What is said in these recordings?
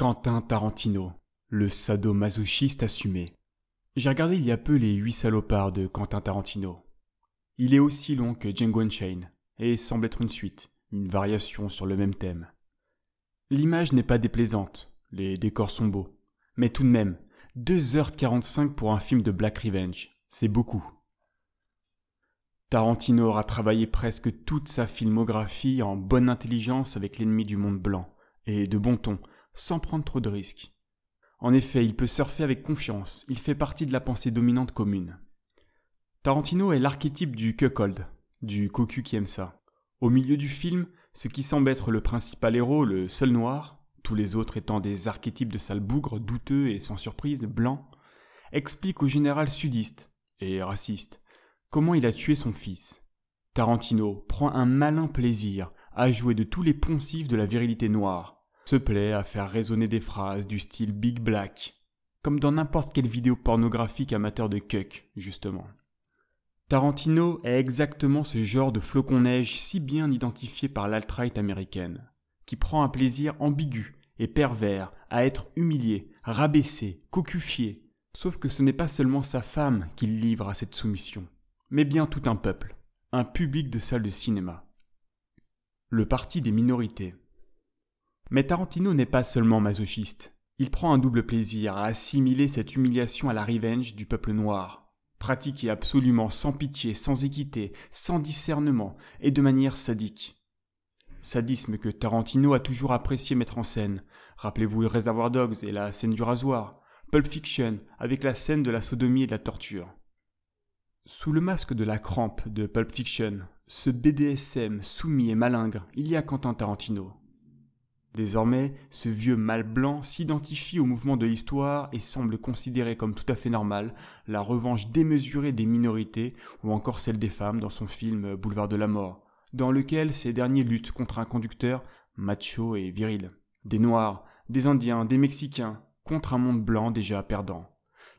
Quentin Tarantino, le sadomasochiste assumé. J'ai regardé il y a peu les huit salopards de Quentin Tarantino. Il est aussi long que Django Unchained et semble être une suite, une variation sur le même thème. L'image n'est pas déplaisante, les décors sont beaux, mais tout de même, 2h45 pour un film de Black Revenge, c'est beaucoup. Tarantino aura travaillé presque toute sa filmographie en bonne intelligence avec l'ennemi du monde blanc, et de bon ton, sans prendre trop de risques. En effet, il peut surfer avec confiance, il fait partie de la pensée dominante commune. Tarantino est l'archétype du cuckold, du cocu qui aime ça. Au milieu du film, ce qui semble être le principal héros, le seul noir, tous les autres étant des archétypes de sales bougres, douteux et sans surprise, blancs, explique au général sudiste, et raciste, comment il a tué son fils. Tarantino prend un malin plaisir à jouer de tous les poncifs de la virilité noire, se plaît à faire résonner des phrases du style Big Black, comme dans n'importe quelle vidéo pornographique amateur de cuck, justement. Tarantino est exactement ce genre de flocon neige si bien identifié par lalt américaine, qui prend un plaisir ambigu et pervers à être humilié, rabaissé, cocufié, sauf que ce n'est pas seulement sa femme qu'il livre à cette soumission, mais bien tout un peuple, un public de salle de cinéma. Le parti des minorités. Mais Tarantino n'est pas seulement masochiste. Il prend un double plaisir à assimiler cette humiliation à la revenge du peuple noir, pratiquée absolument sans pitié, sans équité, sans discernement et de manière sadique. Sadisme que Tarantino a toujours apprécié mettre en scène. Rappelez-vous Reservoir Dogs et la scène du rasoir, Pulp Fiction avec la scène de la sodomie et de la torture. Sous le masque de la crampe de Pulp Fiction, ce BDSM soumis et malingre, il y a Quentin Tarantino. Désormais, ce vieux mâle blanc s'identifie au mouvement de l'histoire et semble considérer comme tout à fait normal la revanche démesurée des minorités ou encore celle des femmes dans son film Boulevard de la Mort, dans lequel ces derniers luttent contre un conducteur macho et viril. Des Noirs, des Indiens, des Mexicains, contre un monde blanc déjà perdant,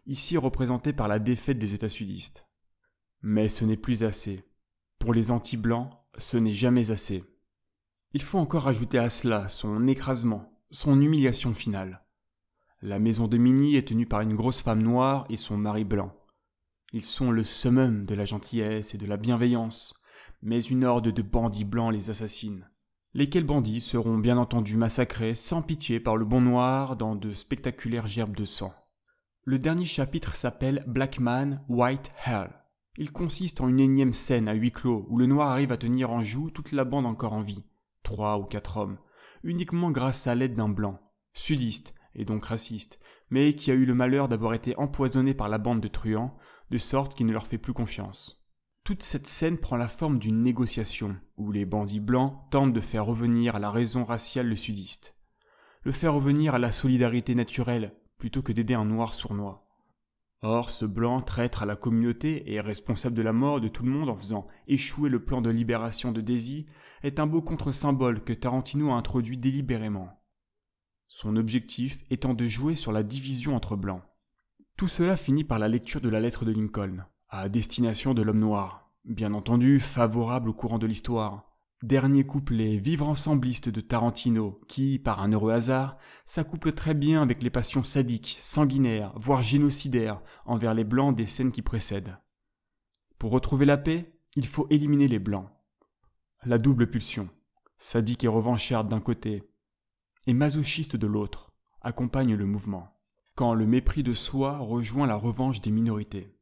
ici représenté par la défaite des États sudistes. Mais ce n'est plus assez. Pour les anti-blancs, ce n'est jamais assez. Il faut encore ajouter à cela son écrasement, son humiliation finale. La maison de Mini est tenue par une grosse femme noire et son mari blanc. Ils sont le summum de la gentillesse et de la bienveillance, mais une horde de bandits blancs les assassine. Lesquels bandits seront bien entendu massacrés sans pitié par le bon noir dans de spectaculaires gerbes de sang. Le dernier chapitre s'appelle Black Man, White Hell. Il consiste en une énième scène à huis clos où le noir arrive à tenir en joue toute la bande encore en vie trois ou quatre hommes, uniquement grâce à l'aide d'un blanc, sudiste et donc raciste, mais qui a eu le malheur d'avoir été empoisonné par la bande de truands, de sorte qu'il ne leur fait plus confiance. Toute cette scène prend la forme d'une négociation, où les bandits blancs tentent de faire revenir à la raison raciale le sudiste. Le faire revenir à la solidarité naturelle, plutôt que d'aider un noir sournois. Or, ce blanc, traître à la communauté et responsable de la mort de tout le monde en faisant échouer le plan de libération de Daisy, est un beau contre-symbole que Tarantino a introduit délibérément. Son objectif étant de jouer sur la division entre blancs. Tout cela finit par la lecture de la lettre de Lincoln, à destination de l'homme noir, bien entendu favorable au courant de l'histoire, Dernier couplet vivre ensembliste de Tarantino, qui, par un heureux hasard, s'accouple très bien avec les passions sadiques, sanguinaires, voire génocidaires envers les Blancs des scènes qui précèdent. Pour retrouver la paix, il faut éliminer les Blancs. La double pulsion, sadique et revancharde d'un côté, et masochiste de l'autre, accompagne le mouvement, quand le mépris de soi rejoint la revanche des minorités.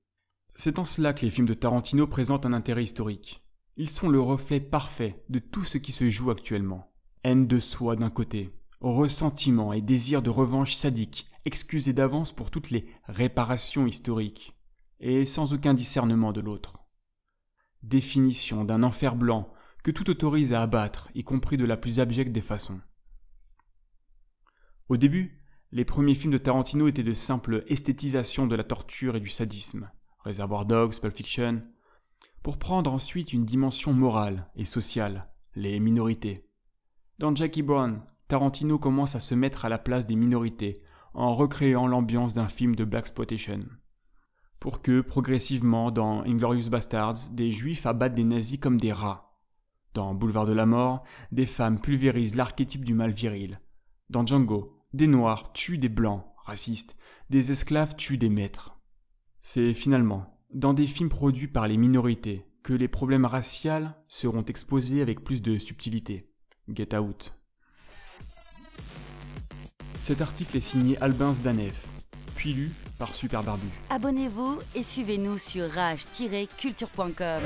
C'est en cela que les films de Tarantino présentent un intérêt historique. Ils sont le reflet parfait de tout ce qui se joue actuellement. Haine de soi d'un côté, ressentiment et désir de revanche sadique, excusé d'avance pour toutes les réparations historiques, et sans aucun discernement de l'autre. Définition d'un enfer blanc que tout autorise à abattre, y compris de la plus abjecte des façons. Au début, les premiers films de Tarantino étaient de simples esthétisations de la torture et du sadisme. Reservoir Dogs, Pulp Fiction, pour prendre ensuite une dimension morale et sociale, les minorités. Dans Jackie Brown, Tarantino commence à se mettre à la place des minorités en recréant l'ambiance d'un film de Black Spotation. Pour que, progressivement, dans Inglorious Bastards, des juifs abattent des nazis comme des rats. Dans Boulevard de la Mort, des femmes pulvérisent l'archétype du mal viril. Dans Django, des noirs tuent des blancs, racistes, des esclaves tuent des maîtres. C'est finalement dans des films produits par les minorités que les problèmes raciaux seront exposés avec plus de subtilité. Get Out. Cet article est signé Albin Zdanev, puis lu par Super Abonnez-vous et suivez-nous sur rage-culture.com.